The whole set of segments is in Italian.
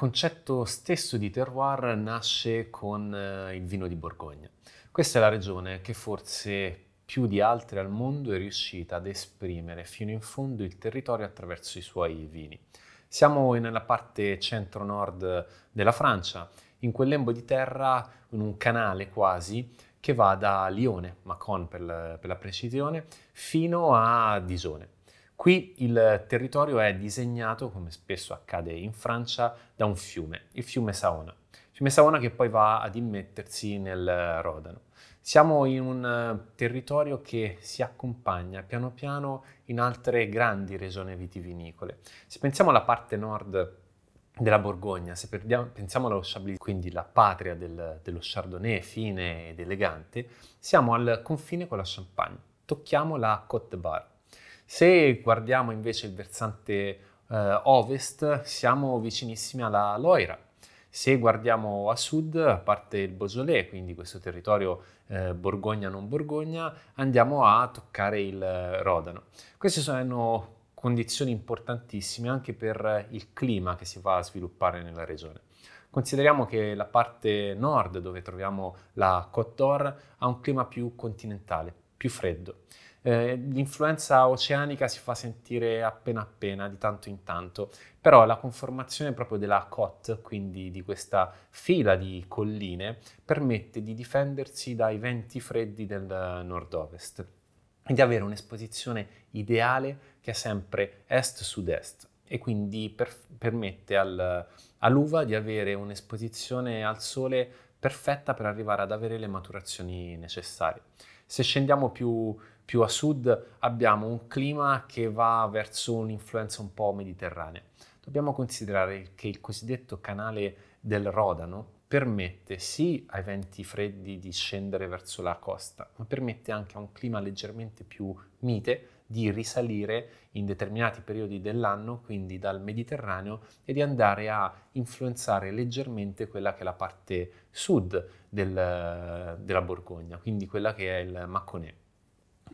concetto stesso di terroir nasce con eh, il vino di Borgogna. Questa è la regione che forse più di altre al mondo è riuscita ad esprimere fino in fondo il territorio attraverso i suoi vini. Siamo nella parte centro-nord della Francia, in quel lembo di terra, in un canale quasi, che va da Lione, Macon per la, per la precisione, fino a Disone. Qui il territorio è disegnato, come spesso accade in Francia, da un fiume, il fiume Saona. Il fiume Saona che poi va ad immettersi nel Rodano. Siamo in un territorio che si accompagna piano piano in altre grandi regioni vitivinicole. Se pensiamo alla parte nord della Borgogna, se perdiamo, pensiamo allo Chablis, quindi la patria del, dello Chardonnay fine ed elegante, siamo al confine con la Champagne, tocchiamo la Côte de se guardiamo invece il versante eh, ovest, siamo vicinissimi alla Loira. Se guardiamo a sud, a parte il Beaujolais, quindi questo territorio eh, Borgogna-non Borgogna, andiamo a toccare il eh, Rodano. Queste sono condizioni importantissime anche per eh, il clima che si va a sviluppare nella regione. Consideriamo che la parte nord, dove troviamo la Côte d'Or, ha un clima più continentale, più freddo. Eh, l'influenza oceanica si fa sentire appena appena, di tanto in tanto, però la conformazione proprio della COT, quindi di questa fila di colline, permette di difendersi dai venti freddi del nord-ovest e di avere un'esposizione ideale che è sempre est-sud-est e quindi per- permette al, all'uva di avere un'esposizione al sole perfetta per arrivare ad avere le maturazioni necessarie. Se scendiamo più più a sud abbiamo un clima che va verso un'influenza un po' mediterranea. Dobbiamo considerare che il cosiddetto canale del Rodano permette sì ai venti freddi di scendere verso la costa, ma permette anche a un clima leggermente più mite di risalire in determinati periodi dell'anno, quindi dal Mediterraneo, e di andare a influenzare leggermente quella che è la parte sud del, della Borgogna, quindi quella che è il Macconè.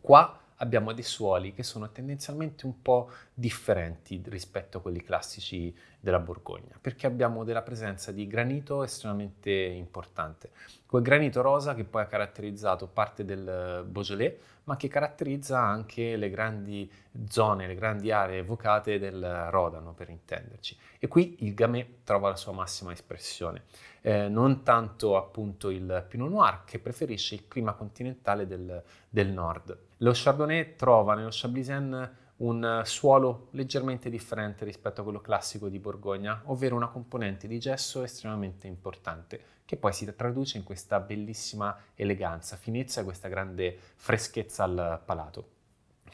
Qua abbiamo dei suoli che sono tendenzialmente un po' differenti rispetto a quelli classici della Borgogna, perché abbiamo della presenza di granito estremamente importante, quel granito rosa che poi ha caratterizzato parte del eh, Beaujolais, ma che caratterizza anche le grandi zone, le grandi aree evocate del Rodano, per intenderci. E qui il Gamay trova la sua massima espressione, eh, non tanto appunto il Pinot Noir, che preferisce il clima continentale del, del nord. Lo Chardonnay trova nello Chablisien un eh, suolo leggermente differente rispetto a quello classico di Borgogna, ovvero una componente di gesso estremamente importante, che poi si traduce in questa bellissima eleganza, finezza e questa grande freschezza al palato.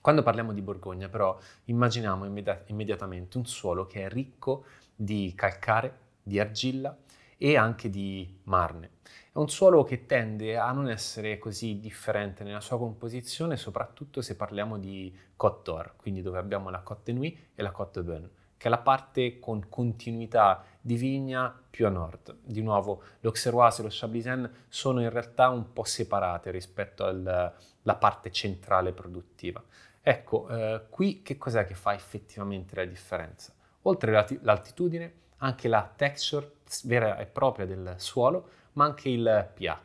Quando parliamo di Borgogna però immaginiamo immediat- immediatamente un suolo che è ricco di calcare, di argilla, e anche di marne. È un suolo che tende a non essere così differente nella sua composizione, soprattutto se parliamo di Côte d'Or, quindi dove abbiamo la Côte de Nuit e la Côte de Bonne, che è la parte con continuità di vigna più a nord. Di nuovo, l'Auxerrois e lo Chablisien sono in realtà un po' separate rispetto alla parte centrale produttiva. Ecco, eh, qui che cos'è che fa effettivamente la differenza? Oltre l'altitudine, anche la texture vera e propria del suolo, ma anche il pH.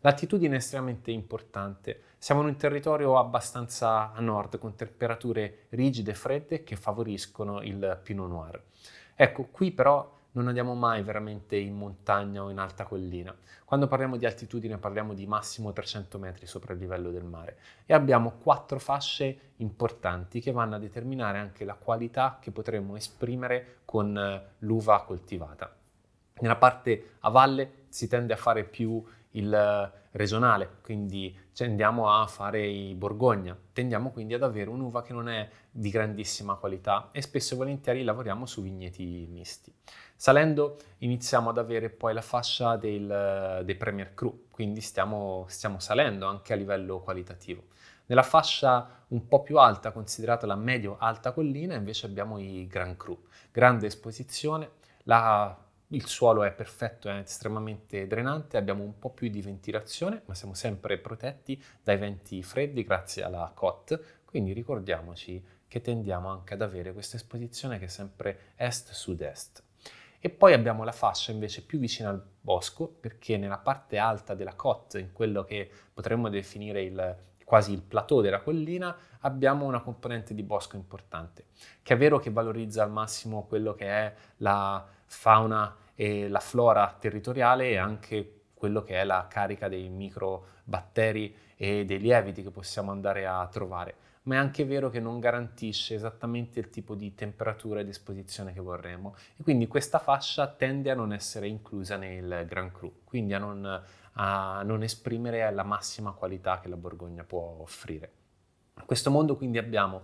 L'attitudine è estremamente importante. Siamo in un territorio abbastanza a nord, con temperature rigide e fredde che favoriscono il Pinot Noir. Ecco, qui però non andiamo mai veramente in montagna o in alta collina. Quando parliamo di altitudine parliamo di massimo 300 metri sopra il livello del mare e abbiamo quattro fasce importanti che vanno a determinare anche la qualità che potremmo esprimere con eh, l'uva coltivata. Nella parte a valle si tende a fare più il eh, regionale, quindi tendiamo a fare i Borgogna, tendiamo quindi ad avere un'uva che non è di grandissima qualità e spesso e volentieri lavoriamo su vigneti misti. Salendo iniziamo ad avere poi la fascia del, eh, dei Premier Cru, quindi stiamo, stiamo salendo anche a livello qualitativo. Nella fascia un po' più alta, considerata la medio-alta collina, invece abbiamo i Grand Cru, grande esposizione, la il suolo è perfetto, è estremamente drenante, abbiamo un po' più di ventilazione, ma siamo sempre protetti dai venti freddi grazie alla COT, quindi ricordiamoci che tendiamo anche ad avere questa esposizione che è sempre est-sud-est. E poi abbiamo la fascia invece più vicina al bosco, perché nella parte alta della cotte, in quello che potremmo definire il, quasi il plateau della collina, abbiamo una componente di bosco importante, che è vero che valorizza al massimo quello che è la fauna e la flora territoriale e anche quello che è la carica dei microbatteri e dei lieviti che possiamo andare a trovare, ma è anche vero che non garantisce esattamente il tipo di temperatura ed esposizione che vorremmo e quindi questa fascia tende a non essere inclusa nel Grand Cru, quindi a non, a non esprimere la massima qualità che la Borgogna può offrire. In questo mondo quindi abbiamo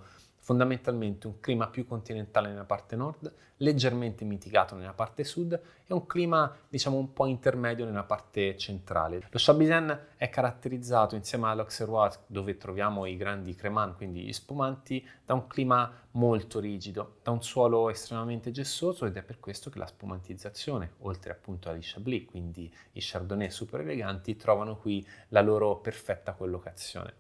fondamentalmente un clima più continentale nella parte nord, leggermente mitigato nella parte sud e un clima diciamo un po' intermedio nella parte centrale. Lo Chablisien è caratterizzato insieme all'Auxerrois dove troviamo i grandi cremant, quindi gli spumanti, da un clima molto rigido, da un suolo estremamente gessoso ed è per questo che la spumantizzazione, oltre appunto agli Chablis, quindi i Chardonnay super eleganti, trovano qui la loro perfetta collocazione.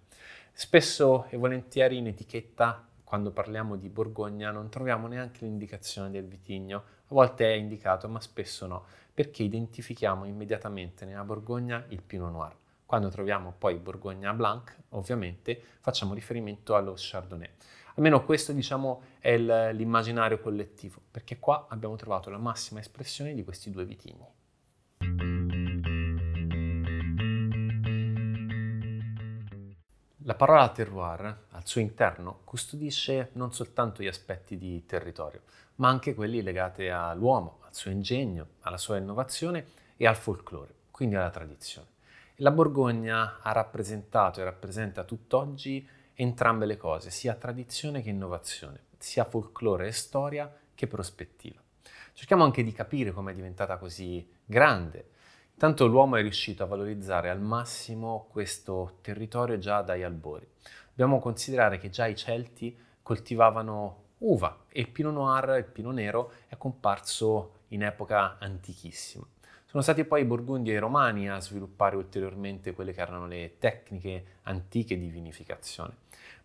Spesso e volentieri in etichetta quando parliamo di Borgogna non troviamo neanche l'indicazione del vitigno, a volte è indicato ma spesso no, perché identifichiamo immediatamente nella Borgogna il Pinot Noir. Quando troviamo poi Borgogna Blanc, ovviamente facciamo riferimento allo Chardonnay. Almeno questo diciamo è l'immaginario collettivo, perché qua abbiamo trovato la massima espressione di questi due vitigni. La parola terroir al suo interno custodisce non soltanto gli aspetti di territorio, ma anche quelli legati all'uomo, al suo ingegno, alla sua innovazione e al folklore, quindi alla tradizione. la Borgogna ha rappresentato e rappresenta tutt'oggi entrambe le cose, sia tradizione che innovazione, sia folklore e storia che prospettiva. Cerchiamo anche di capire come è diventata così grande Tanto l'uomo è riuscito a valorizzare al massimo questo territorio già dagli albori. Dobbiamo considerare che già i Celti coltivavano uva e il pino Noir, il pino Nero, è comparso in epoca antichissima. Sono stati poi i Burgundi e i Romani a sviluppare ulteriormente quelle che erano le tecniche antiche di vinificazione,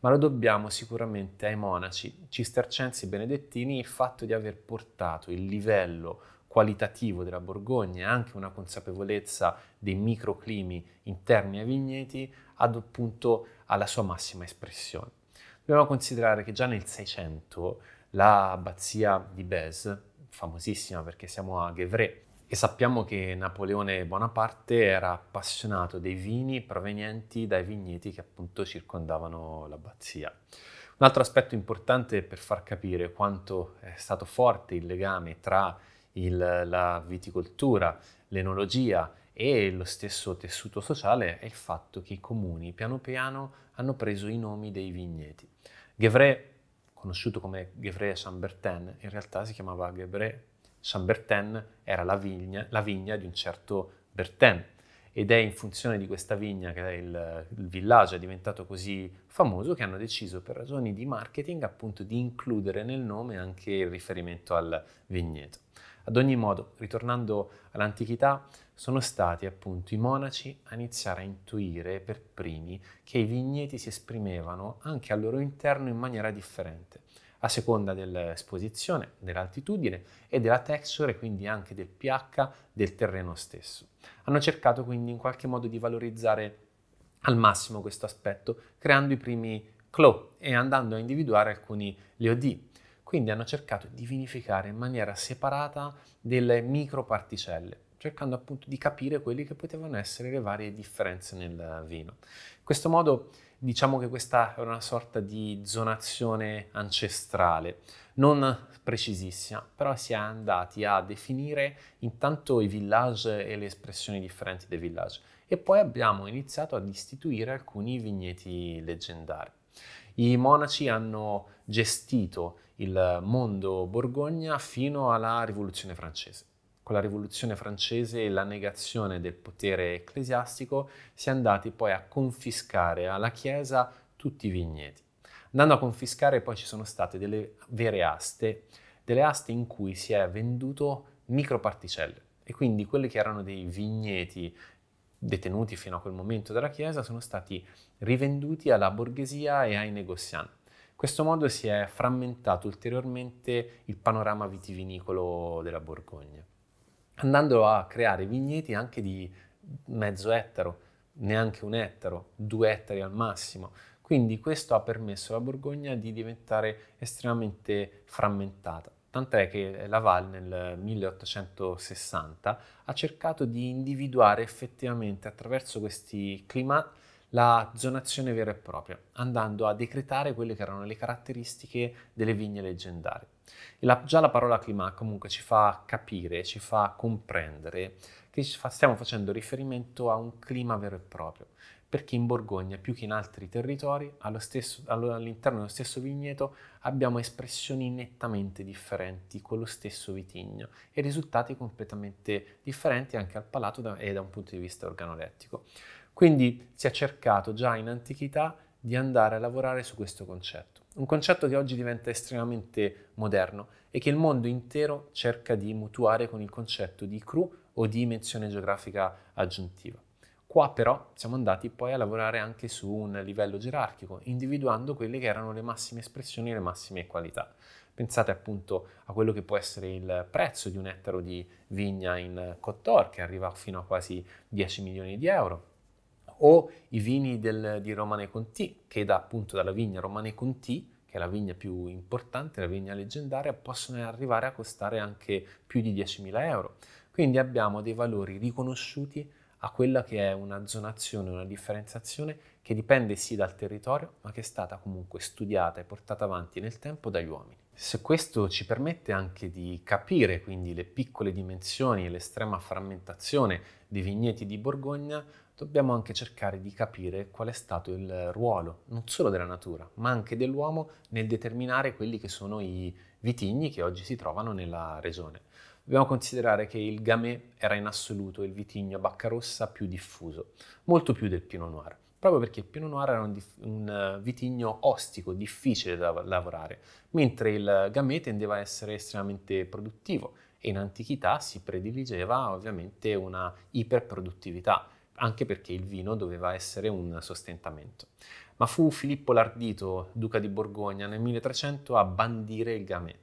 ma lo dobbiamo sicuramente ai monaci cistercensi benedettini il fatto di aver portato il livello qualitativo della Borgogna e anche una consapevolezza dei microclimi interni ai vigneti ad appunto alla sua massima espressione. Dobbiamo considerare che già nel 600 l'abbazia di Bèze, famosissima perché siamo a Gevrey, e sappiamo che Napoleone Bonaparte era appassionato dei vini provenienti dai vigneti che appunto circondavano l'abbazia. Un altro aspetto importante per far capire quanto è stato forte il legame tra il, la viticoltura, l'enologia e lo stesso tessuto sociale è il fatto che i comuni piano piano hanno preso i nomi dei vigneti. Gevrey, conosciuto come Gevrey Chambertin, in realtà si chiamava Gevrey Chambertin, era la vigna, la vigna di un certo Bertin, ed è in funzione di questa vigna che il, il, villaggio è diventato così famoso che hanno deciso per ragioni di marketing appunto di includere nel nome anche il riferimento al vigneto. Ad ogni modo, ritornando all'antichità, sono stati appunto i monaci a iniziare a intuire per primi che i vigneti si esprimevano anche al loro interno in maniera differente, a seconda dell'esposizione, dell'altitudine e della texture, quindi anche del pH del terreno stesso. Hanno cercato quindi in qualche modo di valorizzare al massimo questo aspetto, creando i primi clo e andando a individuare alcuni leodì. Quindi hanno cercato di vinificare in maniera separata delle microparticelle cercando appunto di capire quelle che potevano essere le varie differenze nel vino. In questo modo diciamo che questa è una sorta di zonazione ancestrale, non precisissima, però si è andati a definire intanto i village e le espressioni differenti dei village e poi abbiamo iniziato ad istituire alcuni vigneti leggendari. I monaci hanno gestito il mondo Borgogna fino alla Rivoluzione francese. Con la Rivoluzione francese e la negazione del potere ecclesiastico si è andati poi a confiscare alla Chiesa tutti i vigneti. Andando a confiscare poi ci sono state delle vere aste, delle aste in cui si è venduto microparticelle e quindi quelli che erano dei vigneti detenuti fino a quel momento dalla Chiesa sono stati rivenduti alla borghesia e ai negozianti. In questo modo si è frammentato ulteriormente il panorama vitivinicolo della Borgogna, andando a creare vigneti anche di mezzo ettaro, neanche un ettaro, due ettari al massimo. Quindi questo ha permesso alla Borgogna di diventare estremamente frammentata. Tant'è che Laval nel 1860 ha cercato di individuare effettivamente attraverso questi climati la zonazione vera e propria, andando a decretare quelle che erano le caratteristiche delle vigne leggendarie. La, già la parola clima comunque ci fa capire, ci fa comprendere che fa, stiamo facendo riferimento a un clima vero e proprio, perché in Borgogna, più che in altri territori, allo stesso, all'interno dello stesso vigneto abbiamo espressioni nettamente differenti con lo stesso vitigno e risultati completamente differenti anche al palato da, e da un punto di vista organolettico. Quindi si è cercato già in antichità di andare a lavorare su questo concetto, un concetto che oggi diventa estremamente moderno e che il mondo intero cerca di mutuare con il concetto di cru o di dimensione geografica aggiuntiva. Qua però siamo andati poi a lavorare anche su un livello gerarchico, individuando quelle che erano le massime espressioni e le massime qualità. Pensate appunto a quello che può essere il prezzo di un ettaro di vigna in Cottor, che arriva fino a quasi 10 milioni di euro, o i vini del, di Romane Conti, che da, appunto dalla vigna Romane Conti, che è la vigna più importante, la vigna leggendaria, possono arrivare a costare anche più di 10.000 euro. Quindi abbiamo dei valori riconosciuti a quella che è una zonazione, una differenziazione che dipende sì dal territorio, ma che è stata comunque studiata e portata avanti nel tempo dagli uomini. Se questo ci permette anche di capire quindi le piccole dimensioni e l'estrema frammentazione dei vigneti di Borgogna, dobbiamo anche cercare di capire qual è stato il ruolo non solo della natura, ma anche dell'uomo nel determinare quelli che sono i vitigni che oggi si trovano nella regione. Dobbiamo considerare che il gamè era in assoluto il vitigno a bacca rossa più diffuso, molto più del Pinot Noir, proprio perché il Pinot Noir era un, dif- un vitigno ostico, difficile da lavorare, mentre il gamè tendeva a essere estremamente produttivo e in antichità si prediligeva ovviamente una iperproduttività, anche perché il vino doveva essere un sostentamento. Ma fu Filippo l'Ardito, duca di Borgogna, nel 1300 a bandire il gamè.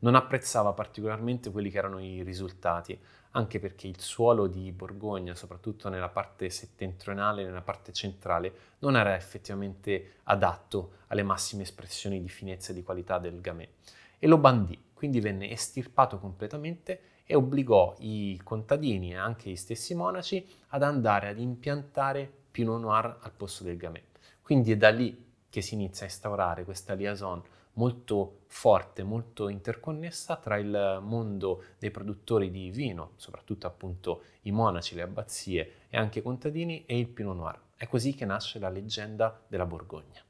Non apprezzava particolarmente quelli che erano i risultati, anche perché il suolo di Borgogna, soprattutto nella parte settentrionale, nella parte centrale, non era effettivamente adatto alle massime espressioni di finezza e di qualità del gamè. E lo bandì, quindi venne estirpato completamente e obbligò i contadini e anche gli stessi monaci ad andare ad impiantare Pinot Noir al posto del Gamay. Quindi è da lì che si inizia a instaurare questa liaison molto forte, molto interconnessa tra il mondo dei produttori di vino, soprattutto appunto i monaci, le abbazie e anche i contadini, e il Pinot Noir. È così che nasce la leggenda della Borgogna.